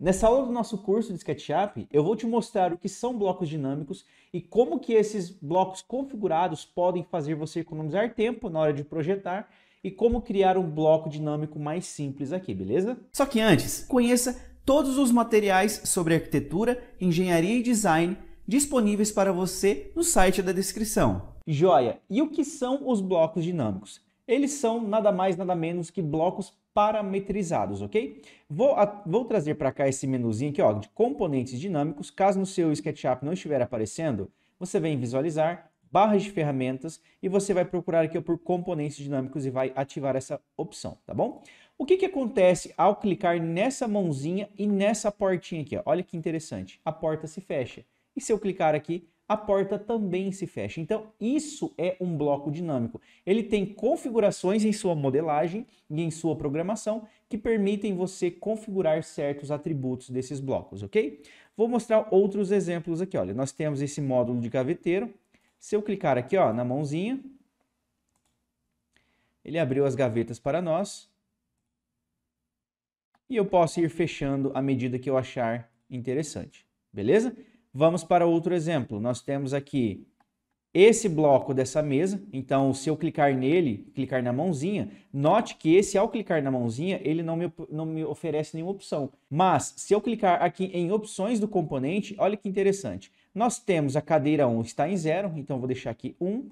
Nessa aula do nosso curso de SketchUp, eu vou te mostrar o que são blocos dinâmicos e como que esses blocos configurados podem fazer você economizar tempo na hora de projetar e como criar um bloco dinâmico mais simples aqui, beleza? Só que antes, conheça todos os materiais sobre arquitetura, engenharia e design disponíveis para você no site da descrição. Joia! E o que são os blocos dinâmicos? Eles são nada mais nada menos que blocos parametrizados, ok? Vou, a, vou trazer para cá esse menuzinho aqui ó, de componentes dinâmicos. Caso no seu SketchUp não estiver aparecendo, você vem visualizar, barras de ferramentas e você vai procurar aqui por componentes dinâmicos e vai ativar essa opção, tá bom? O que, que acontece ao clicar nessa mãozinha e nessa portinha aqui? Ó? Olha que interessante, a porta se fecha. E se eu clicar aqui, a porta também se fecha. Então, isso é um bloco dinâmico. Ele tem configurações em sua modelagem e em sua programação que permitem você configurar certos atributos desses blocos, ok? Vou mostrar outros exemplos aqui. Olha, nós temos esse módulo de gaveteiro. Se eu clicar aqui ó, na mãozinha, ele abriu as gavetas para nós. E eu posso ir fechando à medida que eu achar interessante, beleza? Vamos para outro exemplo. Nós temos aqui esse bloco dessa mesa. Então, se eu clicar nele, clicar na mãozinha, note que esse, ao clicar na mãozinha, ele não me, não me oferece nenhuma opção. Mas, se eu clicar aqui em opções do componente, olha que interessante. Nós temos a cadeira 1 está em zero, então vou deixar aqui 1.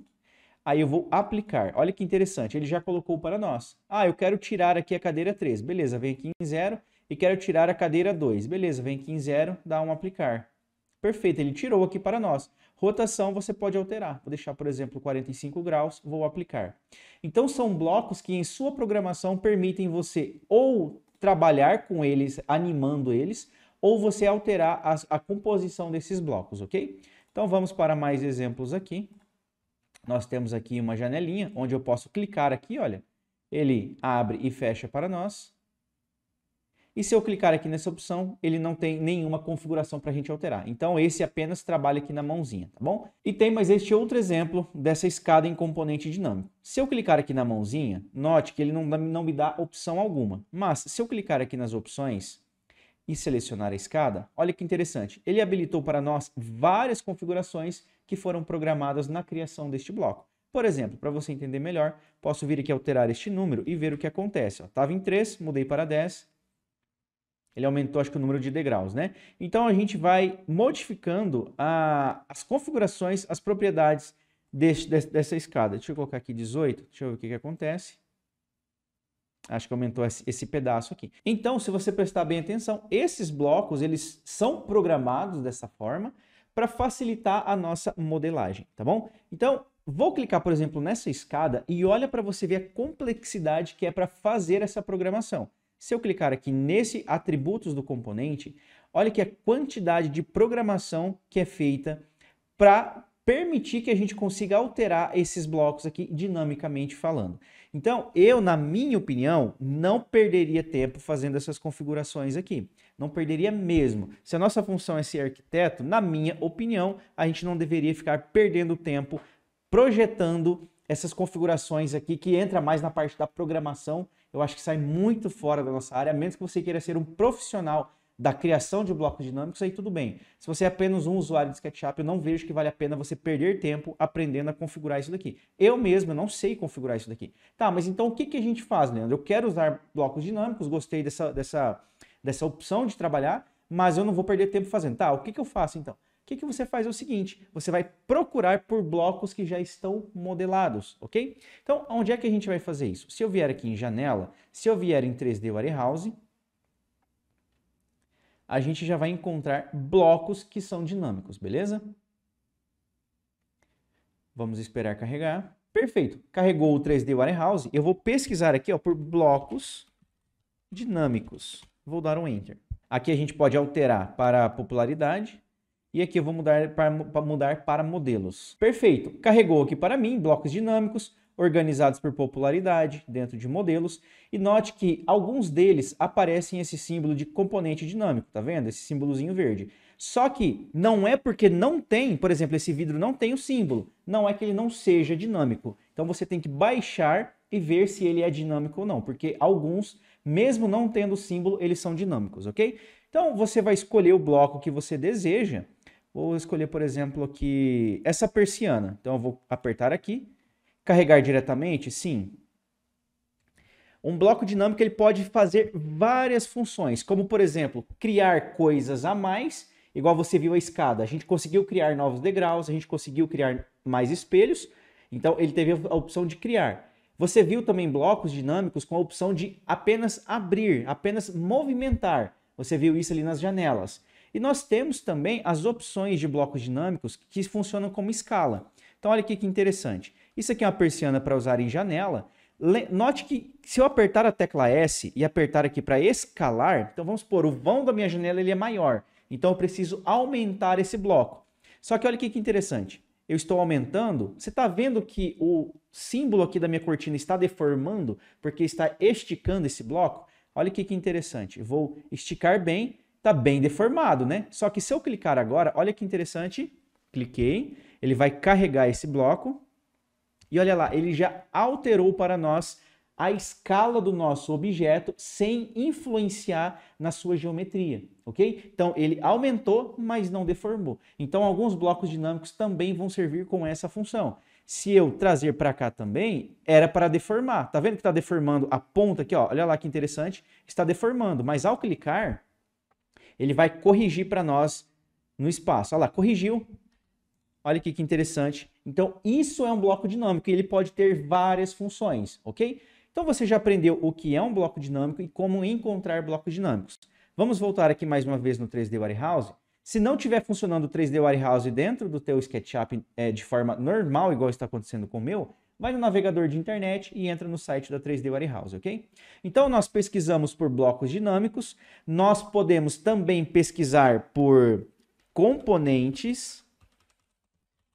Aí eu vou aplicar. Olha que interessante, ele já colocou para nós. Ah, eu quero tirar aqui a cadeira 3. Beleza, vem aqui em zero. E quero tirar a cadeira 2. Beleza, vem aqui em zero, dá um aplicar. Perfeito, ele tirou aqui para nós. Rotação você pode alterar. Vou deixar, por exemplo, 45 graus, vou aplicar. Então são blocos que em sua programação permitem você ou trabalhar com eles, animando eles, ou você alterar a, a composição desses blocos, ok? Então vamos para mais exemplos aqui. Nós temos aqui uma janelinha onde eu posso clicar aqui, olha. Ele abre e fecha para nós. E se eu clicar aqui nessa opção, ele não tem nenhuma configuração para a gente alterar. Então esse apenas trabalha aqui na mãozinha, tá bom? E tem mais este outro exemplo dessa escada em componente dinâmico. Se eu clicar aqui na mãozinha, note que ele não, não me dá opção alguma. Mas se eu clicar aqui nas opções e selecionar a escada, olha que interessante. Ele habilitou para nós várias configurações que foram programadas na criação deste bloco. Por exemplo, para você entender melhor, posso vir aqui alterar este número e ver o que acontece. Estava em 3, mudei para 10, ele aumentou, acho que o número de degraus, né? Então a gente vai modificando a, as configurações, as propriedades desse, dessa escada. Deixa eu colocar aqui 18, deixa eu ver o que, que acontece. Acho que aumentou esse pedaço aqui. Então, se você prestar bem atenção, esses blocos eles são programados dessa forma para facilitar a nossa modelagem, tá bom? Então, vou clicar, por exemplo, nessa escada e olha para você ver a complexidade que é para fazer essa programação. Se eu clicar aqui nesse atributos do componente, olha que a quantidade de programação que é feita para permitir que a gente consiga alterar esses blocos aqui dinamicamente falando. Então, eu, na minha opinião, não perderia tempo fazendo essas configurações aqui. Não perderia mesmo. Se a nossa função é ser arquiteto, na minha opinião, a gente não deveria ficar perdendo tempo projetando essas configurações aqui que entra mais na parte da programação eu acho que sai muito fora da nossa área, a menos que você queira ser um profissional da criação de blocos dinâmicos, aí tudo bem. Se você é apenas um usuário de SketchUp, eu não vejo que vale a pena você perder tempo aprendendo a configurar isso daqui. Eu mesmo eu não sei configurar isso daqui. Tá, mas então o que, que a gente faz, Leandro? Eu quero usar blocos dinâmicos, gostei dessa, dessa, dessa opção de trabalhar, mas eu não vou perder tempo fazendo. Tá, o que, que eu faço então? que, que você faz é o seguinte: você vai procurar por blocos que já estão modelados, ok? Então, onde é que a gente vai fazer isso? Se eu vier aqui em janela, se eu vier em 3D Warehouse, a gente já vai encontrar blocos que são dinâmicos, beleza? Vamos esperar carregar. Perfeito. Carregou o 3D Warehouse. Eu vou pesquisar aqui ó, por blocos dinâmicos. Vou dar um Enter. Aqui a gente pode alterar para a popularidade. E aqui eu vou mudar para, para mudar para modelos. Perfeito. Carregou aqui para mim blocos dinâmicos organizados por popularidade dentro de modelos. E note que alguns deles aparecem esse símbolo de componente dinâmico, tá vendo? Esse símbolozinho verde. Só que não é porque não tem, por exemplo, esse vidro não tem o símbolo, não é que ele não seja dinâmico. Então você tem que baixar e ver se ele é dinâmico ou não, porque alguns, mesmo não tendo símbolo, eles são dinâmicos, ok? Então você vai escolher o bloco que você deseja. Vou escolher, por exemplo, aqui essa persiana. Então eu vou apertar aqui. Carregar diretamente? Sim. Um bloco dinâmico ele pode fazer várias funções, como por exemplo, criar coisas a mais, igual você viu a escada. A gente conseguiu criar novos degraus, a gente conseguiu criar mais espelhos, então ele teve a opção de criar. Você viu também blocos dinâmicos com a opção de apenas abrir, apenas movimentar. Você viu isso ali nas janelas. E nós temos também as opções de blocos dinâmicos que funcionam como escala. Então olha aqui que interessante. Isso aqui é uma persiana para usar em janela. Note que se eu apertar a tecla S e apertar aqui para escalar, então vamos supor, o vão da minha janela ele é maior. Então eu preciso aumentar esse bloco. Só que olha aqui que interessante. Eu estou aumentando, você está vendo que o símbolo aqui da minha cortina está deformando, porque está esticando esse bloco? Olha que interessante. Vou esticar bem, está bem deformado, né? Só que se eu clicar agora, olha que interessante. Cliquei, ele vai carregar esse bloco. E olha lá, ele já alterou para nós a escala do nosso objeto sem influenciar na sua geometria, ok? Então ele aumentou, mas não deformou. Então alguns blocos dinâmicos também vão servir com essa função. Se eu trazer para cá também, era para deformar. Tá vendo que está deformando a ponta aqui? Ó? Olha lá que interessante, está deformando. Mas ao clicar, ele vai corrigir para nós no espaço. Olha lá, corrigiu. Olha aqui que interessante. Então, isso é um bloco dinâmico e ele pode ter várias funções, ok? Então, você já aprendeu o que é um bloco dinâmico e como encontrar blocos dinâmicos. Vamos voltar aqui mais uma vez no 3D Warehouse se não tiver funcionando o 3D Warehouse dentro do teu SketchUp é, de forma normal, igual está acontecendo com o meu, vai no navegador de internet e entra no site da 3D Warehouse, ok? Então nós pesquisamos por blocos dinâmicos, nós podemos também pesquisar por componentes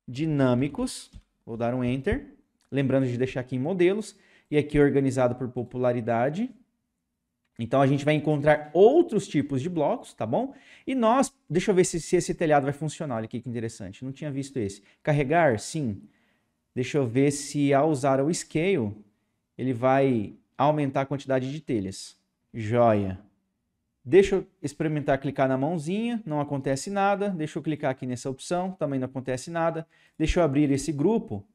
dinâmicos, vou dar um enter, lembrando de deixar aqui em modelos, e aqui organizado por popularidade, então a gente vai encontrar outros tipos de blocos, tá bom? E nós, deixa eu ver se, se esse telhado vai funcionar, olha aqui que interessante, não tinha visto esse. Carregar, sim. Deixa eu ver se ao usar o scale, ele vai aumentar a quantidade de telhas. Joia. Deixa eu experimentar clicar na mãozinha, não acontece nada. Deixa eu clicar aqui nessa opção, também não acontece nada. Deixa eu abrir esse grupo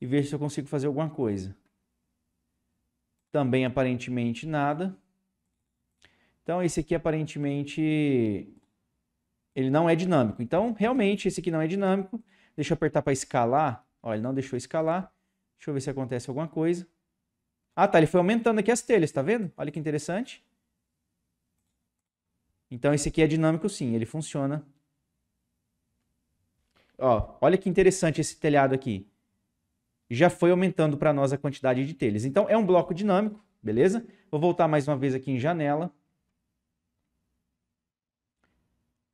e ver se eu consigo fazer alguma coisa. Também aparentemente nada. Então, esse aqui aparentemente ele não é dinâmico. Então, realmente, esse aqui não é dinâmico. Deixa eu apertar para escalar. Olha, ele não deixou escalar. Deixa eu ver se acontece alguma coisa. Ah, tá. Ele foi aumentando aqui as telhas, tá vendo? Olha que interessante. Então, esse aqui é dinâmico sim. Ele funciona. Ó, olha que interessante esse telhado aqui. Já foi aumentando para nós a quantidade de telhas. Então, é um bloco dinâmico, beleza? Vou voltar mais uma vez aqui em janela.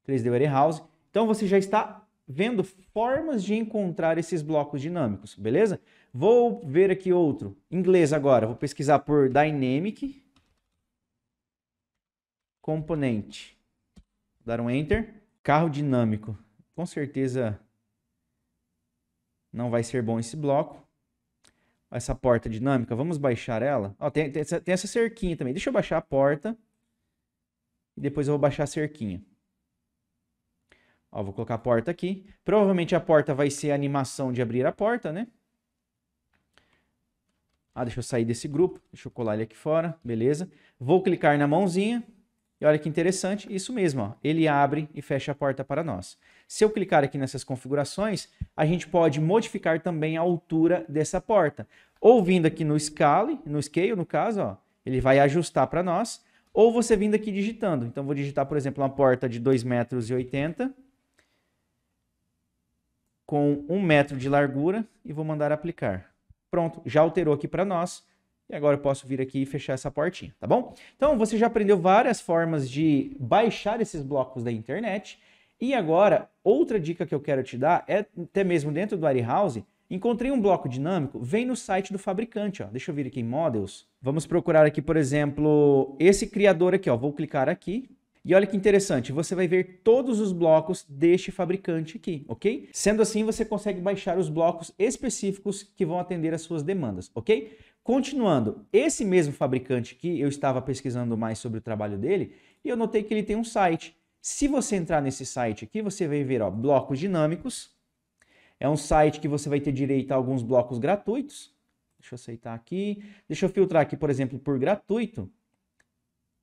3D Warehouse. Então você já está vendo formas de encontrar esses blocos dinâmicos, beleza? Vou ver aqui outro. Inglês agora. Vou pesquisar por dynamic componente. Vou dar um enter. Carro dinâmico. Com certeza não vai ser bom esse bloco. Essa porta dinâmica, vamos baixar ela. Ó, tem, tem, essa, tem essa cerquinha também. Deixa eu baixar a porta. E depois eu vou baixar a cerquinha. Ó, vou colocar a porta aqui. Provavelmente a porta vai ser a animação de abrir a porta, né? Ah, deixa eu sair desse grupo. Deixa eu colar ele aqui fora. Beleza. Vou clicar na mãozinha. E olha que interessante. Isso mesmo, ó. Ele abre e fecha a porta para nós. Se eu clicar aqui nessas configurações, a gente pode modificar também a altura dessa porta. Ou vindo aqui no scale, no scale no caso, ó. Ele vai ajustar para nós. Ou você vindo aqui digitando. Então, vou digitar, por exemplo, uma porta de 2,80 metros com um metro de largura e vou mandar aplicar. Pronto, já alterou aqui para nós. E agora eu posso vir aqui e fechar essa portinha, tá bom? Então você já aprendeu várias formas de baixar esses blocos da internet. E agora, outra dica que eu quero te dar é até mesmo dentro do Ari House, encontrei um bloco dinâmico, vem no site do fabricante, ó. Deixa eu vir aqui em Models. Vamos procurar aqui, por exemplo, esse criador aqui, ó. Vou clicar aqui, e olha que interessante, você vai ver todos os blocos deste fabricante aqui, ok? Sendo assim, você consegue baixar os blocos específicos que vão atender às suas demandas, ok? Continuando, esse mesmo fabricante aqui, eu estava pesquisando mais sobre o trabalho dele e eu notei que ele tem um site. Se você entrar nesse site aqui, você vai ver ó, blocos dinâmicos. É um site que você vai ter direito a alguns blocos gratuitos. Deixa eu aceitar aqui. Deixa eu filtrar aqui, por exemplo, por gratuito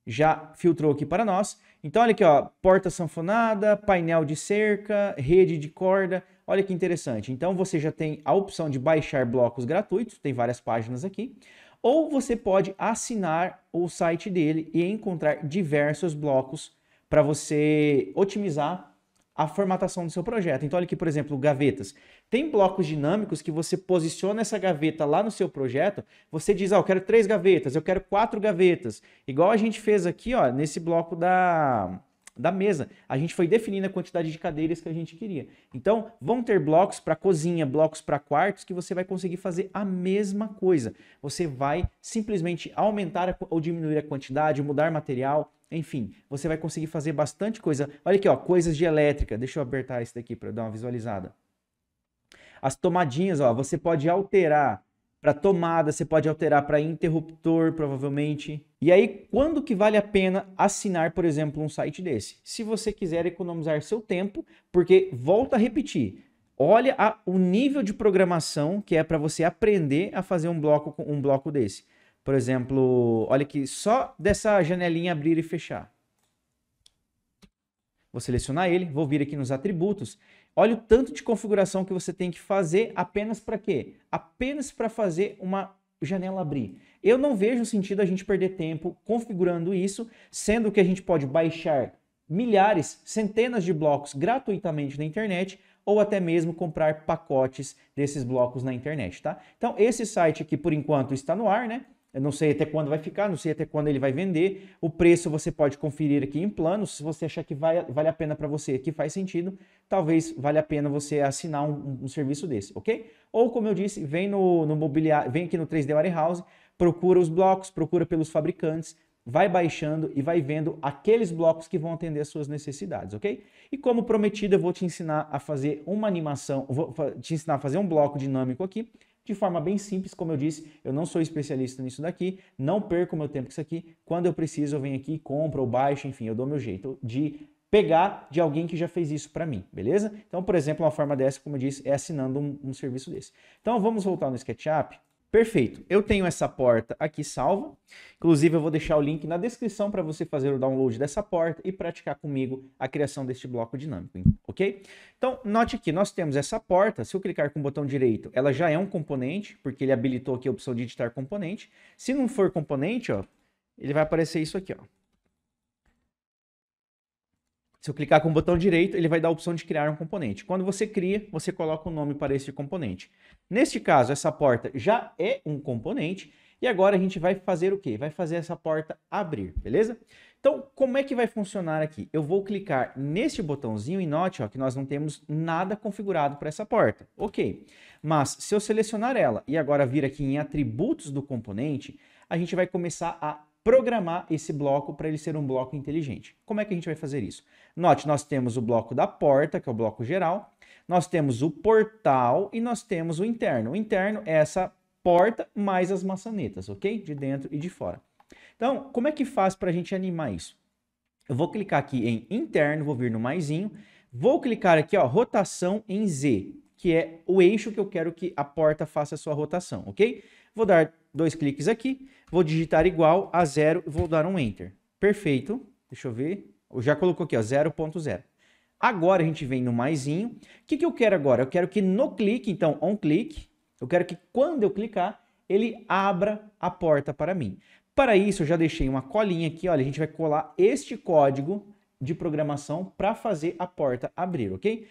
já filtrou aqui para nós. Então olha aqui, ó, porta sanfonada, painel de cerca, rede de corda. Olha que interessante. Então você já tem a opção de baixar blocos gratuitos, tem várias páginas aqui. Ou você pode assinar o site dele e encontrar diversos blocos para você otimizar a formatação do seu projeto. Então, olha aqui, por exemplo, gavetas. Tem blocos dinâmicos que você posiciona essa gaveta lá no seu projeto, você diz, ó, oh, ah, eu quero três gavetas, eu quero quatro gavetas. Igual a gente fez aqui, ó, nesse bloco da, da mesa. A gente foi definindo a quantidade de cadeiras que a gente queria. Então, vão ter blocos para cozinha, blocos para quartos, que você vai conseguir fazer a mesma coisa. Você vai simplesmente aumentar ou diminuir a quantidade, mudar material, enfim, você vai conseguir fazer bastante coisa. Olha aqui, ó, coisas de elétrica. Deixa eu apertar isso daqui para dar uma visualizada. As tomadinhas, ó, você pode alterar para tomada, você pode alterar para interruptor, provavelmente. E aí, quando que vale a pena assinar, por exemplo, um site desse? Se você quiser economizar seu tempo, porque volta a repetir, olha a, o nível de programação que é para você aprender a fazer um bloco um bloco desse. Por exemplo, olha aqui, só dessa janelinha abrir e fechar. Vou selecionar ele, vou vir aqui nos atributos. Olha o tanto de configuração que você tem que fazer apenas para quê? Apenas para fazer uma janela abrir. Eu não vejo sentido a gente perder tempo configurando isso, sendo que a gente pode baixar milhares, centenas de blocos gratuitamente na internet ou até mesmo comprar pacotes desses blocos na internet, tá? Então esse site aqui por enquanto está no ar, né? Eu não sei até quando vai ficar, não sei até quando ele vai vender. O preço você pode conferir aqui em plano. Se você achar que vai, vale a pena para você, que faz sentido, talvez valha a pena você assinar um, um, serviço desse, ok? Ou, como eu disse, vem no, no mobiliário, vem aqui no 3D Warehouse, procura os blocos, procura pelos fabricantes, vai baixando e vai vendo aqueles blocos que vão atender às suas necessidades, ok? E como prometido, eu vou te ensinar a fazer uma animação, vou te ensinar a fazer um bloco dinâmico aqui de forma bem simples, como eu disse, eu não sou especialista nisso daqui, não perco meu tempo com isso aqui. Quando eu preciso, eu venho aqui, compro ou baixo, enfim, eu dou meu jeito de pegar de alguém que já fez isso para mim, beleza? Então, por exemplo, uma forma dessa, como eu disse, é assinando um, um serviço desse. Então, vamos voltar no SketchUp Perfeito. Eu tenho essa porta aqui salva. Inclusive, eu vou deixar o link na descrição para você fazer o download dessa porta e praticar comigo a criação deste bloco dinâmico, ok? Então, note aqui, nós temos essa porta. Se eu clicar com o botão direito, ela já é um componente, porque ele habilitou aqui a opção de editar componente. Se não for componente, ó, ele vai aparecer isso aqui, ó. Se eu clicar com o botão direito, ele vai dar a opção de criar um componente. Quando você cria, você coloca o um nome para esse componente. Neste caso, essa porta já é um componente. E agora a gente vai fazer o quê? Vai fazer essa porta abrir, beleza? Então, como é que vai funcionar aqui? Eu vou clicar neste botãozinho e note ó, que nós não temos nada configurado para essa porta. Ok, mas se eu selecionar ela e agora vir aqui em atributos do componente, a gente vai começar a programar esse bloco para ele ser um bloco inteligente. Como é que a gente vai fazer isso? Note, nós temos o bloco da porta, que é o bloco geral, nós temos o portal e nós temos o interno. O interno é essa porta mais as maçanetas, ok? De dentro e de fora. Então, como é que faz para a gente animar isso? Eu vou clicar aqui em interno, vou vir no maisinho, vou clicar aqui, ó, rotação em Z, que é o eixo que eu quero que a porta faça a sua rotação, ok? Vou dar dois cliques aqui, vou digitar igual a zero e vou dar um Enter. Perfeito. Deixa eu ver. Eu já colocou aqui, ó, 0.0. Agora a gente vem no maisinho. O que, que eu quero agora? Eu quero que no clique, então, on click, eu quero que quando eu clicar, ele abra a porta para mim. Para isso, eu já deixei uma colinha aqui, olha, a gente vai colar este código de programação para fazer a porta abrir, ok?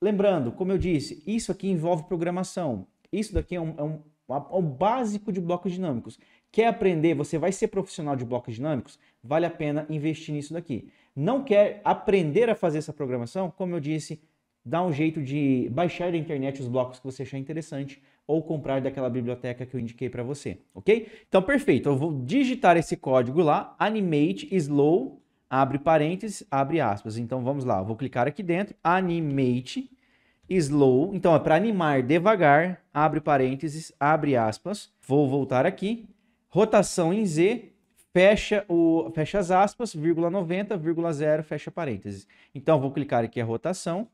Lembrando, como eu disse, isso aqui envolve programação. Isso daqui é um, é um o básico de blocos dinâmicos. Quer aprender, você vai ser profissional de blocos dinâmicos? Vale a pena investir nisso daqui. Não quer aprender a fazer essa programação? Como eu disse, dá um jeito de baixar da internet os blocos que você achar interessante ou comprar daquela biblioteca que eu indiquei para você, ok? Então, perfeito. Eu vou digitar esse código lá, animate slow, abre parênteses, abre aspas. Então, vamos lá. Eu vou clicar aqui dentro, animate slow, então é para animar devagar, abre parênteses, abre aspas, vou voltar aqui, rotação em Z, fecha, o, fecha as aspas, vírgula 90, vírgula 0, fecha parênteses. Então vou clicar aqui a rotação,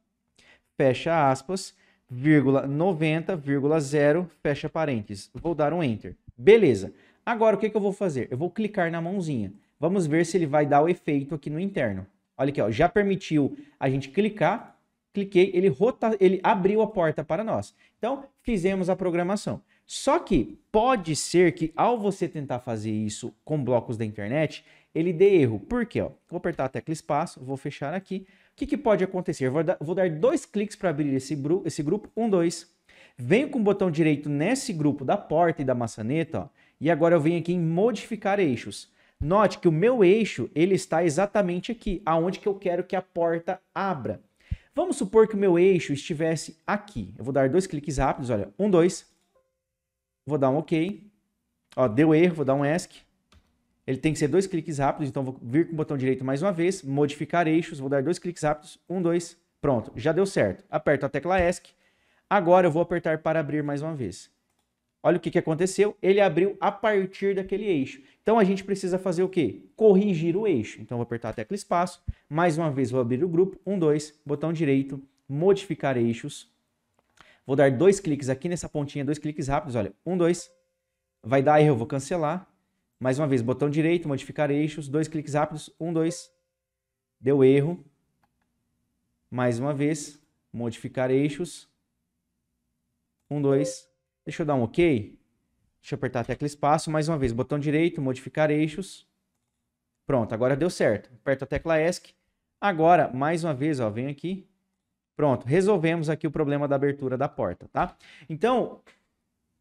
fecha aspas, vírgula 90, vírgula 0, fecha parênteses. Vou dar um Enter. Beleza. Agora o que, que eu vou fazer? Eu vou clicar na mãozinha. Vamos ver se ele vai dar o efeito aqui no interno. Olha aqui, ó, já permitiu a gente clicar cliquei, ele, rota, ele abriu a porta para nós. Então, fizemos a programação. Só que pode ser que ao você tentar fazer isso com blocos da internet, ele dê erro. Por quê? Ó, vou apertar a tecla espaço, vou fechar aqui. O que, que pode acontecer? Vou dar, vou dar dois cliques para abrir esse, esse, grupo. Um, dois. Venho com o botão direito nesse grupo da porta e da maçaneta. Ó, e agora eu venho aqui em modificar eixos. Note que o meu eixo ele está exatamente aqui, aonde que eu quero que a porta abra. Vamos supor que o meu eixo estivesse aqui. Eu vou dar dois cliques rápidos, olha, um, dois. Vou dar um OK. Ó, deu erro, vou dar um ESC. Ele tem que ser dois cliques rápidos, então vou vir com o botão direito mais uma vez, modificar eixos, vou dar dois cliques rápidos, um, dois, pronto, já deu certo. Aperto a tecla ESC. Agora eu vou apertar para abrir mais uma vez. Olha o que, que aconteceu, ele abriu a partir daquele eixo. Então a gente precisa fazer o quê? Corrigir o eixo. Então vou apertar a tecla espaço, mais uma vez vou abrir o grupo, um, dois, botão direito, modificar eixos. Vou dar dois cliques aqui nessa pontinha, dois cliques rápidos, olha, um, dois, vai dar erro, eu vou cancelar. Mais uma vez, botão direito, modificar eixos, dois cliques rápidos, um, dois, deu erro. Mais uma vez, modificar eixos, um, dois, Deixa eu dar um OK. Deixa eu apertar a tecla espaço. Mais uma vez, botão direito, modificar eixos. Pronto, agora deu certo. Aperto a tecla ESC. Agora, mais uma vez, ó, venho aqui. Pronto, resolvemos aqui o problema da abertura da porta, tá? Então,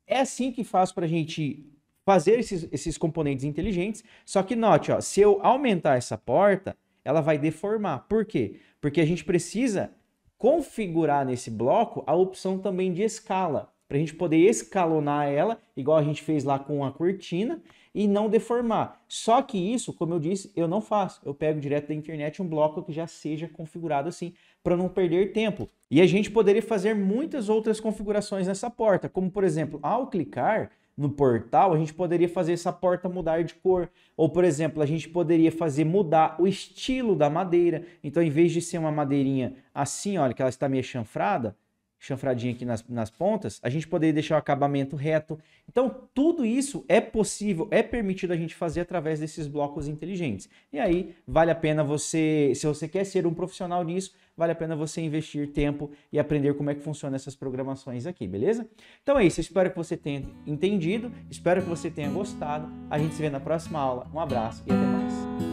é assim que faz para a gente fazer esses, esses componentes inteligentes. Só que note, ó, se eu aumentar essa porta, ela vai deformar. Por quê? Porque a gente precisa configurar nesse bloco a opção também de escala para a gente poder escalonar ela, igual a gente fez lá com a cortina, e não deformar. Só que isso, como eu disse, eu não faço. Eu pego direto da internet um bloco que já seja configurado assim, para não perder tempo. E a gente poderia fazer muitas outras configurações nessa porta, como por exemplo, ao clicar, no portal, a gente poderia fazer essa porta mudar de cor. Ou, por exemplo, a gente poderia fazer mudar o estilo da madeira. Então, em vez de ser uma madeirinha assim, olha, que ela está meio chanfrada, chanfradinha aqui nas, nas pontas, a gente poderia deixar o acabamento reto. Então, tudo isso é possível, é permitido a gente fazer através desses blocos inteligentes. E aí, vale a pena você, se você quer ser um profissional nisso, vale a pena você investir tempo e aprender como é que funciona essas programações aqui, beleza? Então é isso, espero que você tenha entendido, espero que você tenha gostado. A gente se vê na próxima aula. Um abraço e até mais.